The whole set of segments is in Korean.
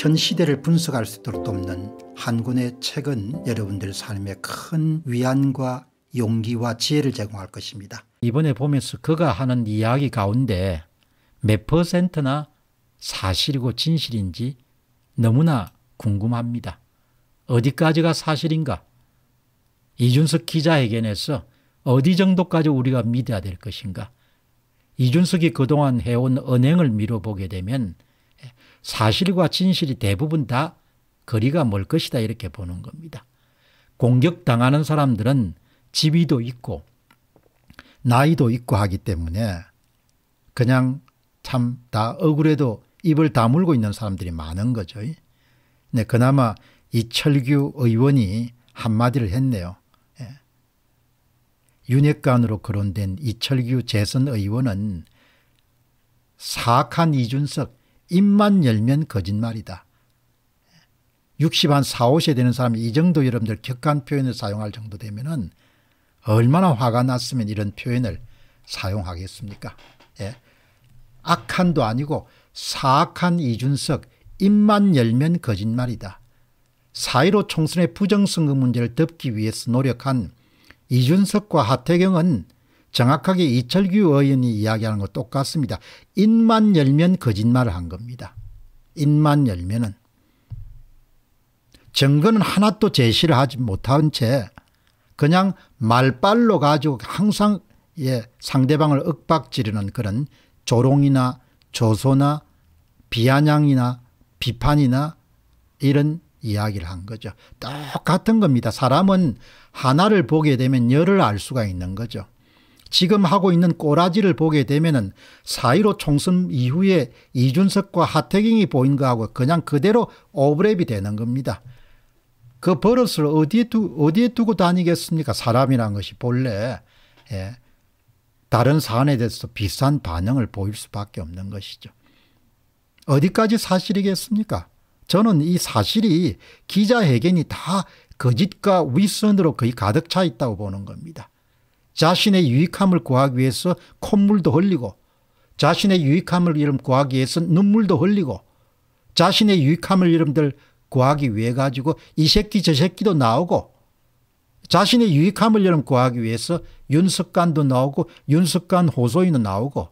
현 시대를 분석할 수 있도록 돕는 한 권의 책은 여러분들 삶에 큰 위안과 용기와 지혜를 제공할 것입니다. 이번에 보면서 그가 하는 이야기 가운데 몇 퍼센트나 사실이고 진실인지 너무나 궁금합니다. 어디까지가 사실인가? 이준석 기자회견에서 어디 정도까지 우리가 믿어야 될 것인가? 이준석이 그동안 해온 언행을 미뤄보게 되면 사실과 진실이 대부분 다 거리가 멀 것이다 이렇게 보는 겁니다. 공격당하는 사람들은 지위도 있고 나이도 있고 하기 때문에 그냥 참 다 억울해도 입을 다물고 있는 사람들이 많은 거죠. 네, 그나마 이철규 의원이 한마디를 했네요. 예. 윤핵관으로 거론된 이철규 재선 의원은 사악한 이준석 입만 열면 거짓말이다. 60 한 4, 5세 되는 사람이 이 정도 여러분들 격한 표현을 사용할 정도 되면은 얼마나 화가 났으면 이런 표현을 사용하겠습니까? 예. 악한도 아니고 사악한 이준석 입만 열면 거짓말이다. 4.15 총선의 부정선거 문제를 덮기 위해서 노력한 이준석과 하태경은 정확하게 이철규 의원이 이야기하는 것 똑같습니다. 입만 열면 거짓말을 한 겁니다. 입만 열면은. 증거는 하나도 제시를 하지 못한 채 그냥 말빨로 가지고 항상 예, 상대방을 억박지르는 그런 조롱이나 조소나 비아냥이나 비판이나 이런 이야기를 한 거죠. 똑같은 겁니다. 사람은 하나를 보게 되면 열을 알 수가 있는 거죠. 지금 하고 있는 꼬라지를 보게 되면은 4.15 총선 이후에 이준석과 하태경이 보인 거하고 그냥 그대로 오브랩이 되는 겁니다. 그 버릇을 어디에, 두, 어디에 두고 다니겠습니까? 사람이란 것이 본래, 예. 다른 사안에 대해서 비슷한 반응을 보일 수밖에 없는 것이죠. 어디까지 사실이겠습니까? 저는 이 사실이 기자회견이 다 거짓과 윗선으로 거의 가득 차 있다고 보는 겁니다. 자신의 유익함을 구하기 위해서 콧물도 흘리고 자신의 유익함을 이름 구하기 위해서 눈물도 흘리고 자신의 유익함을 이름들 구하기 위해 가지고 이 새끼 저 새끼도 나오고 자신의 유익함을 이름 구하기 위해서 윤석관도 나오고 윤석관 호소인도 나오고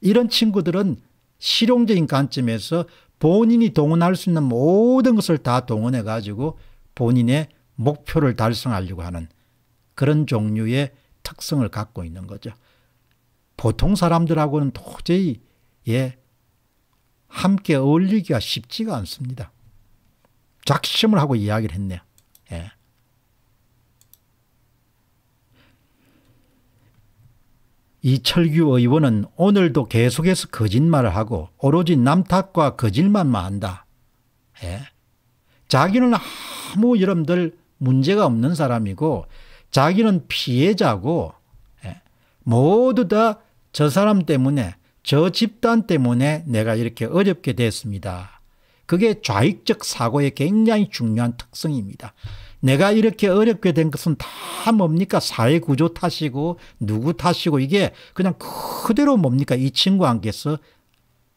이런 친구들은 실용적인 관점에서 본인이 동원할 수 있는 모든 것을 다 동원해 가지고 본인의 목표를 달성하려고 하는 그런 종류의 특성을 갖고 있는 거죠. 보통 사람들하고는 도저히 예, 함께 어울리기가 쉽지가 않습니다. 작심을 하고 이야기를 했네요. 예. 이철규 의원은 오늘도 계속해서 거짓말을 하고 오로지 남탓과 거짓말만 한다. 예. 자기는 아무 여러분들 문제가 없는 사람이고 자기는 피해자고 예, 모두 다 저 사람 때문에 저 집단 때문에 내가 이렇게 어렵게 됐습니다. 그게 좌익적 사고의 굉장히 중요한 특성입니다. 내가 이렇게 어렵게 된 것은 다 뭡니까? 사회 구조 탓이고 누구 탓이고 이게 그냥 그대로 뭡니까? 이 친구 안에서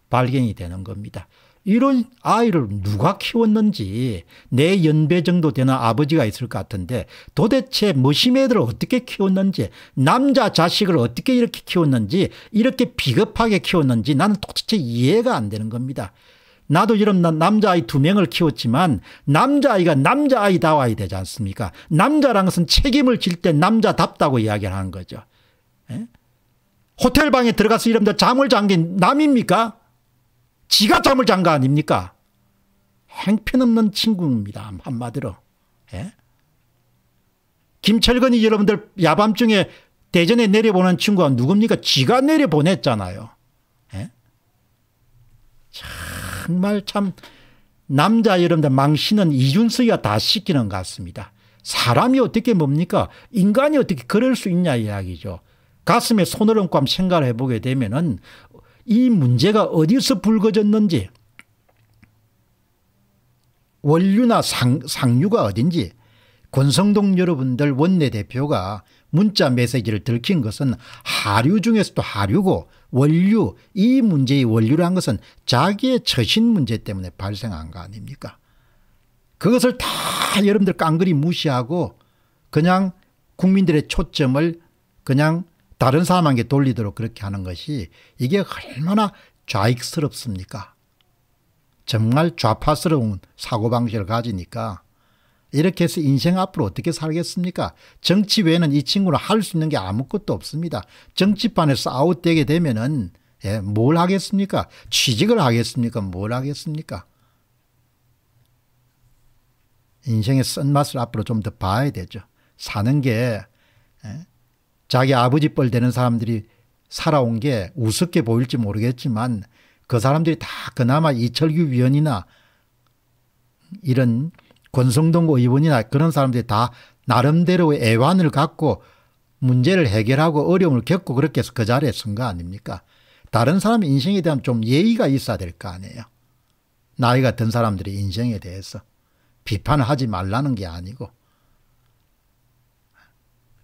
발견이 되는 겁니다. 이런 아이를 누가 키웠는지 내 연배 정도 되는 아버지가 있을 것 같은데 도대체 머시매들을 뭐 어떻게 키웠는지 남자 자식을 어떻게 이렇게 키웠는지 이렇게 비겁하게 키웠는지 나는 도대체 이해가 안 되는 겁니다. 나도 이런 남자아이 두 명을 키웠지만 남자아이가 남자아이다와야 되지 않습니까? 남자란 것은 책임을 질 때 남자답다고 이야기를 하는 거죠. 에? 예? 호텔 방에 들어가서 이러면 잠을 잔게 남입니까? 지가 잠을 잔 거 아닙니까? 행편없는 친구입니다. 한마디로. 예? 김철근이 여러분들 야밤중에 대전에 내려보낸 친구가 누굽니까? 지가 내려보냈잖아요. 예? 정말 참 남자 여러분들 망신은 이준석이가 다 시키는 것 같습니다. 사람이 어떻게 뭡니까? 인간이 어떻게 그럴 수 있냐 이야기죠. 가슴에 손을 얹고 한번 생각을 해보게 되면 은이 문제가 어디서 불거졌는지 원류나 상, 상류가 어딘지 권성동 여러분들 원내대표가 문자 메시지를 들킨 것은 하류 중에서도 하류고 원류 이 문제의 원류란 것은 자기의 처신 문제 때문에 발생한 거 아닙니까 그것을 다 여러분들 깡그리 무시하고 그냥 국민들의 초점을 그냥 다른 사람에게 돌리도록 그렇게 하는 것이 이게 얼마나 좌익스럽습니까? 정말 좌파스러운 사고방식을 가지니까 이렇게 해서 인생 앞으로 어떻게 살겠습니까? 정치 외에는 이 친구는 할 수 있는 게 아무것도 없습니다. 정치판에서 아웃되게 되면은 예, 뭘 하겠습니까? 취직을 하겠습니까? 뭘 하겠습니까? 인생의 쓴맛을 앞으로 좀 더 봐야 되죠. 사는 게 예? 자기 아버지 뻘 되는 사람들이 살아온 게 우습게 보일지 모르겠지만 그 사람들이 다 그나마 이철규 위원이나 이런 권성동 의원이나 그런 사람들이 다 나름대로의 애환을 갖고 문제를 해결하고 어려움을 겪고 그렇게 해서 그 자리에 선 거 아닙니까? 다른 사람 인생에 대한 좀 예의가 있어야 될 거 아니에요. 나이가 든 사람들의 인생에 대해서 비판을 하지 말라는 게 아니고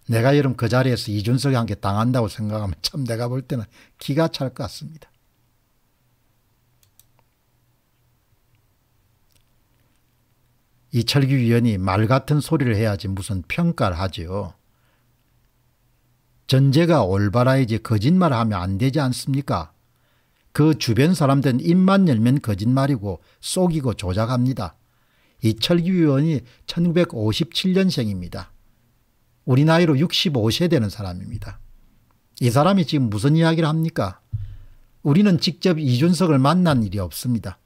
내가 여름그 자리에서 이준석이한 게 당한다고 생각하면 참 내가 볼 때는 기가 찰 것 같습니다. 이철규 위원이 말 같은 소리를 해야지 무슨 평가를 하지요. 전제가 올바라야지 거짓말을 하면 안 되지 않습니까? 그 주변 사람들은 입만 열면 거짓말이고 속이고 조작합니다. 이철규 의원이 1957년생입니다. 우리 나이로 65세 되는 사람입니다. 이 사람이 지금 무슨 이야기를 합니까? 우리는 직접 이준석을 만난 일이 없습니다.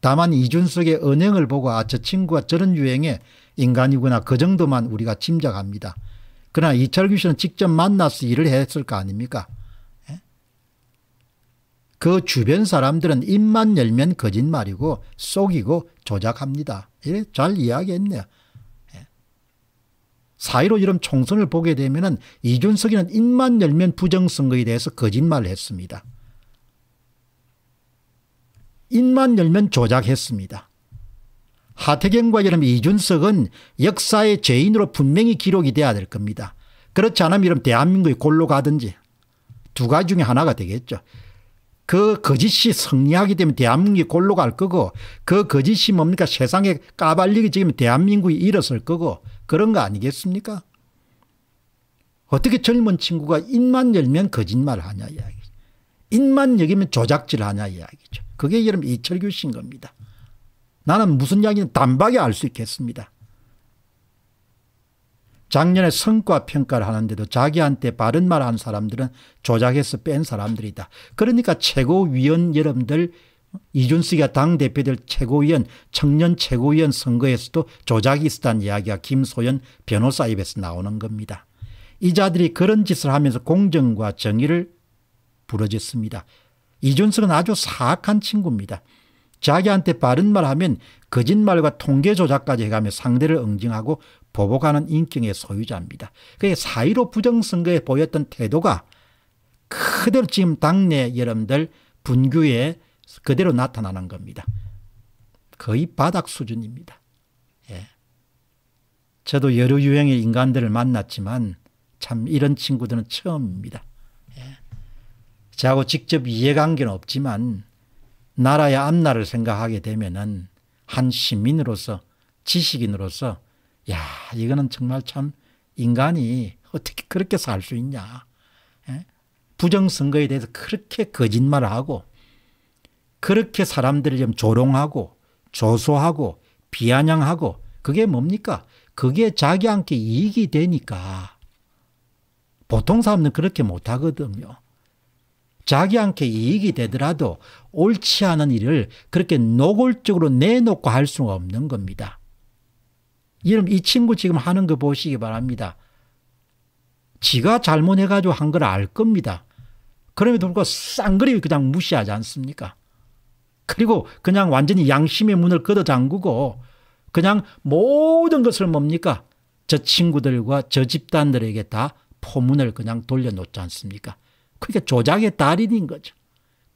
다만 이준석의 언행을 보고 아, 저 친구가 저런 유행의 인간이구나 그 정도만 우리가 짐작합니다. 그러나 이철규 씨는 직접 만나서 일을 했을 거 아닙니까? 예? 그 주변 사람들은 입만 열면 거짓말이고 속이고 조작합니다. 예, 잘 이야기했네요. 4.15 이런 총선을 보게 되면 이준석이는 입만 열면 부정선거에 대해서 거짓말을 했습니다. 입만 열면 조작했습니다. 하태경과 이름 이준석은 역사의 죄인으로 분명히 기록이 돼야 될 겁니다. 그렇지 않으면 이름 대한민국이 골로 가든지 두 가지 중에 하나가 되겠죠. 그 거짓이 성리하게 되면 대한민국이 골로 갈 거고 그 거짓이 뭡니까 세상에 까발리게 지면 대한민국이 일었을 거고 그런 거 아니겠습니까? 어떻게 젊은 친구가 입만 열면 거짓말 하냐 이야기죠. 입만 열면 조작질 하냐 이야기죠. 그게 여러분 이철규 씨인 겁니다. 나는 무슨 이야기는 단박에 알 수 있겠습니다. 작년에 성과 평가를 하는데도 자기한테 바른 말 한 사람들은 조작해서 뺀 사람들이다. 그러니까 최고위원 여러분들 이준석이가 당대표 될 최고위원 청년 최고위원 선거에서도 조작이 있었다는 이야기가 김소연 변호사 입에서 나오는 겁니다. 이 자들이 그런 짓을 하면서 공정과 정의를 부러졌습니다. 이준석은 아주 사악한 친구입니다. 자기한테 바른 말 하면 거짓말과 통계 조작까지 해가며 상대를 응징하고 보복하는 인격의 소유자입니다. 그게 사1로 부정선거에 보였던 태도가 그대로 지금 당내 여러분들 분규의 그대로 나타나는 겁니다. 거의 바닥 수준입니다. 예. 저도 여러 유형의 인간들을 만났지만 참 이런 친구들은 처음입니다. 예. 저하고 직접 이해관계는 없지만 나라의 앞날을 생각하게 되면은 한 시민으로서 지식인으로서 야 이거는 정말 참 인간이 어떻게 그렇게 살 수 있냐 예? 부정선거에 대해서 그렇게 거짓말을 하고 그렇게 사람들을 좀 조롱하고 조소하고 비아냥하고 그게 뭡니까? 그게 자기한테 이익이 되니까 보통 사람들은 그렇게 못하거든요. 자기한테 이익이 되더라도 옳지 않은 일을 그렇게 노골적으로 내놓고 할 수는 없는 겁니다. 여러분 이 친구 지금 하는 거 보시기 바랍니다. 지가 잘못해가지고 한 걸 알 겁니다. 그럼에도 불구하고 쌍그리 그냥 무시하지 않습니까? 그리고 그냥 완전히 양심의 문을 걷어 잠그고 그냥 모든 것을 뭡니까? 저 친구들과 저 집단들에게 다 포문을 그냥 돌려놓지 않습니까? 그게 조작의 달인인 거죠.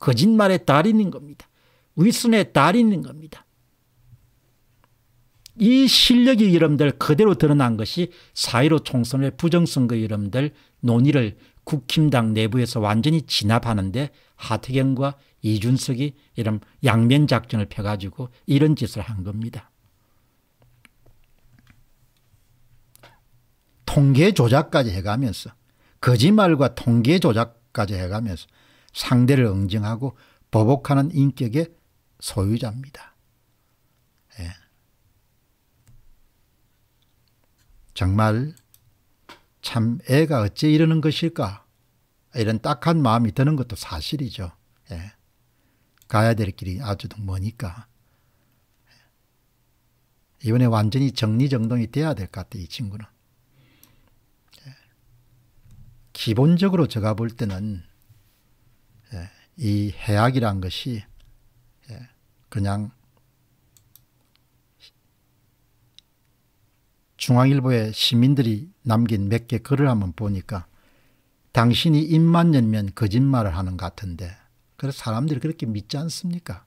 거짓말의 달인인 겁니다. 위선의 달인인 겁니다. 이 실력이 여러분들 그대로 드러난 것이 사1로 총선의 부정선거 여러분들 논의를 국힘당 내부에서 완전히 진압하는데 하태경과 이준석이 이런 양면작전을 펴가지고 이런 짓을 한 겁니다. 통계 조작까지 해가면서 거짓말과 통계 조작까지 해가면서 상대를 응징하고 보복하는 인격의 소유자입니다. 예. 정말 참 애가 어찌 이러는 것일까 이런 딱한 마음이 드는 것도 사실이죠. 예. 가야 될 길이 아주 머니까. 이번에 완전히 정리정돈이 돼야 될 것 같아요. 이 친구는. 예. 기본적으로 제가 볼 때는 예, 이 해악이란 것이 예, 그냥 중앙일보에 시민들이 남긴 몇 개 글을 한번 보니까 당신이 입만 열면 거짓말을 하는 것 같은데 그래서 사람들이 그렇게 믿지 않습니까?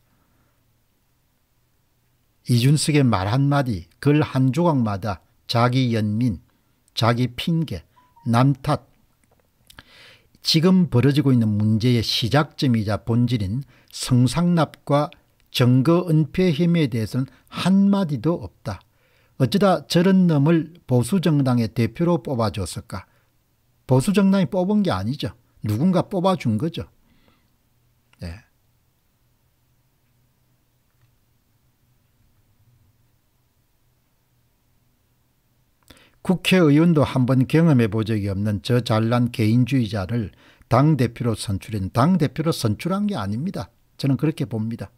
이준석의 말 한마디, 글 한 조각마다 자기 연민, 자기 핑계, 남탓, 지금 벌어지고 있는 문제의 시작점이자 본질인 성상납과 정거 은폐 혐의에 대해서는 한마디도 없다. 어쩌다 저런 놈을 보수정당의 대표로 뽑아줬을까? 보수정당이 뽑은 게 아니죠. 누군가 뽑아준 거죠. 국회의원도 한번 경험해 본 적이 없는 저 잘난 개인주의자를 당대표로 선출한 당대표로 선출한 게 아닙니다. 저는 그렇게 봅니다.